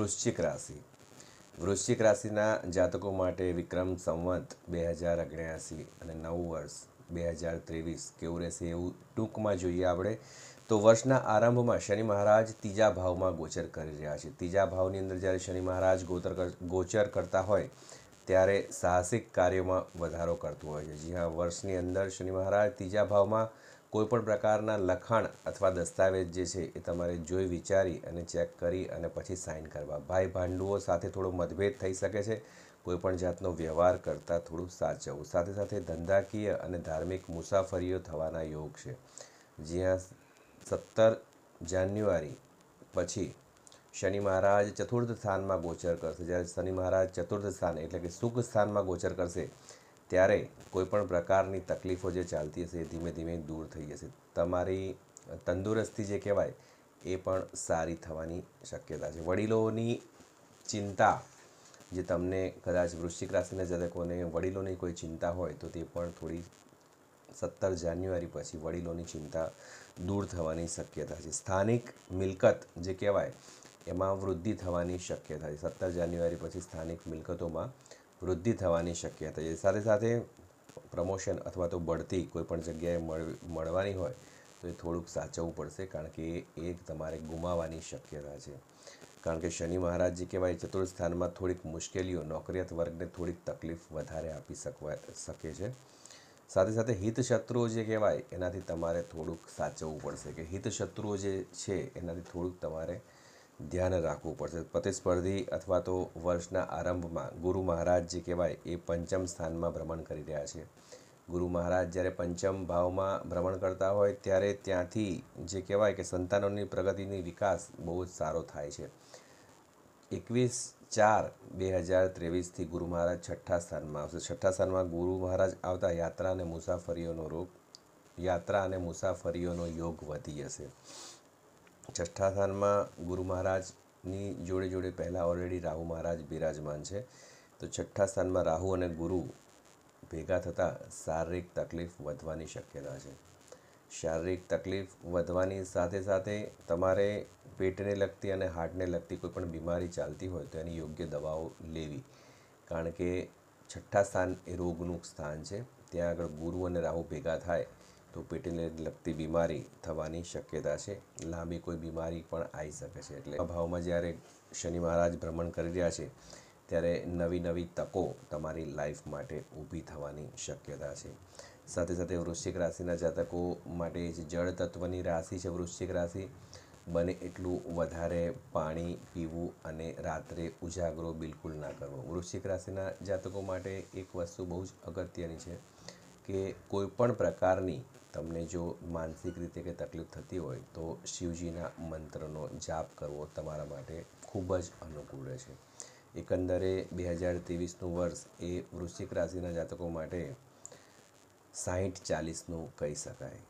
વૃશ્ચિક રાશિ વૃશ્ચિક રાશિના જાતકો માટે વિક્રમ સંવંત બે હજાર અગણ્યાસી અને નવું વર્ષ બે હજાર ત્રેવીસ કેવું રહેશે એવું ટૂંકમાં જોઈએ આપણે તો વર્ષના આરંભમાં શનિ મહારાજ ત્રીજા ભાવમાં ગોચર કરી રહ્યા છે ત્રીજા ભાવની અંદર જ્યારે શનિ મહારાજ ગોતર ગોચર કરતા હોય ત્યારે સાહસિક કાર્યોમાં વધારો કરતો હોય છે જ્યાં વર્ષની અંદર શનિ મહારાજ ત્રીજા ભાવમાં કોઈપણ પ્રકારના લખાણ અથવા દસ્તાવેજ જે છે એ તમારે જોઈ વિચારી અને ચેક કરી અને પછી સાઇન કરવા ભાઈ ભાંડુઓ સાથે થોડો મતભેદ થઈ શકે છે કોઈપણ જાતનો વ્યવહાર કરતાં થોડું સાચવું સાથે સાથે ધંધાકીય અને ધાર્મિક મુસાફરીઓ થવાના યોગ છે જ્યાં સત્તર જાન્યુઆરી પછી શનિ મહારાજ ચતુર્થ સ્થાનમાં ગોચર કરશે જ્યારે શનિ મહારાજ ચતુર્થ સ્થાન એટલે કે સુખ સ્થાનમાં ગોચર કરશે ત્યારે કોઈપણ પ્રકારની તકલીફો જે ચાલતી હશે એ ધીમે ધીમે દૂર થઈ જશે તમારી તંદુરસ્તી જે કહેવાય એ પણ સારી થવાની શક્યતા છે વડીલોની ચિંતા જે તમને કદાચ વૃશ્ચિક રાશિના જાતકોને વડીલોની કોઈ ચિંતા હોય તો તે પણ થોડી સત્તર જાન્યુઆરી પછી વડીલોની ચિંતા દૂર થવાની શક્યતા છે સ્થાનિક મિલકત જે કહેવાય એમાં વૃદ્ધિ થવાની શક્યતા છે સત્તર જાન્યુઆરી પછી સ્થાનિક મિલકતોમાં વૃદ્ધિ થવાની શક્યતા છે સાથે સાથે પ્રમોશન અથવા તો બઢતી કોઈપણ જગ્યાએ મળવાની હોય તો એ થોડુંક સાચવવું પડશે કારણ કે એ તમારે ગુમાવવાની શક્યતા છે કારણ કે શનિ મહારાજ જે કહેવાય ચતુર્થ સ્થાનમાં થોડીક મુશ્કેલીઓ નોકરિયાત વર્ગને થોડીક તકલીફ વધારે આપી શકવા શકે છે સાથે સાથે હિતશત્રુઓ જે કહેવાય એનાથી તમારે થોડુંક સાચવવું પડશે કે હિતશત્રુઓ જે છે એનાથી થોડુંક તમારે ધ્યાન રાખવું પડશે પ્રતિસ્પર્ધી અથવા તો વર્ષના આરંભમાં ગુરુ મહારાજ જે કહેવાય એ પંચમ સ્થાનમાં ભ્રમણ કરી રહ્યા છે ગુરુ મહારાજ જ્યારે પંચમ ભાવમાં ભ્રમણ કરતા હોય ત્યારે ત્યાંથી જે કહેવાય કે સંતાનોની પ્રગતિની વિકાસ બહુ જ સારો થાય છે એકવીસ ચાર બે હજાર ત્રેવીસથી ગુરુ મહારાજ છઠ્ઠા સ્થાનમાં આવશે છઠ્ઠા સ્થાનમાં ગુરુ મહારાજ આવતા યાત્રા અને મુસાફરીઓનો રોગ યાત્રા અને મુસાફરીઓનો યોગ વધી જશે છઠ્ઠા સ્થાનમાં ગુરુ મહારાજની જોડે જોડે પહેલાં ઓલરેડી રાહુ મહારાજ બિરાજમાન છે તો છઠ્ઠા સ્થાનમાં રાહુ અને ગુરુ ભેગા થતાં શારીરિક તકલીફ વધવાની શક્યતા છે શારીરિક તકલીફ વધવાની સાથે સાથે તમારે પેટને લગતી અને હાર્ટને લગતી કોઈ પણ બીમારી ચાલતી હોય તો એની યોગ્ય દવાઓ લેવી કારણ કે છઠ્ઠા સ્થાન એ રોગનું સ્થાન છે ત્યાં આગળ ગુરુ અને રાહુ ભેગા થાય તો પેટીને લગતી બીમારી થવાની શક્યતા છે લાંબી કોઈ બીમારી પણ આવી શકે છે એટલે અભાવમાં જ્યારે શનિ મહારાજ ભ્રમણ કરી રહ્યા છે ત્યારે નવી નવી તકો તમારી લાઈફ માટે ઊભી થવાની શક્યતા છે સાથે સાથે વૃશ્ચિક રાશિના જાતકો માટે જે જળ તત્વની રાશિ છે વૃશ્ચિક રાશિ બને એટલું વધારે પાણી પીવું અને રાત્રે ઉજાગરો બિલકુલ ના કરવો વૃશ્ચિક રાશિના જાતકો માટે એક વસ્તુ બહુ જ અગત્યની છે કે કોઈપણ પ્રકારની તમને જો માનસિક રીતે કે તકલીફ થતી હોય તો શિવજીના મંત્રનો જાપ કરવો તમારા માટે ખૂબ જ અનુકૂળ છે એકંદરે બે હજાર ત્રેવીસનું વર્ષ એ વૃશ્ચિક રાશિના જાતકો માટે સાહીઠ ચાલીસનું કહી શકાય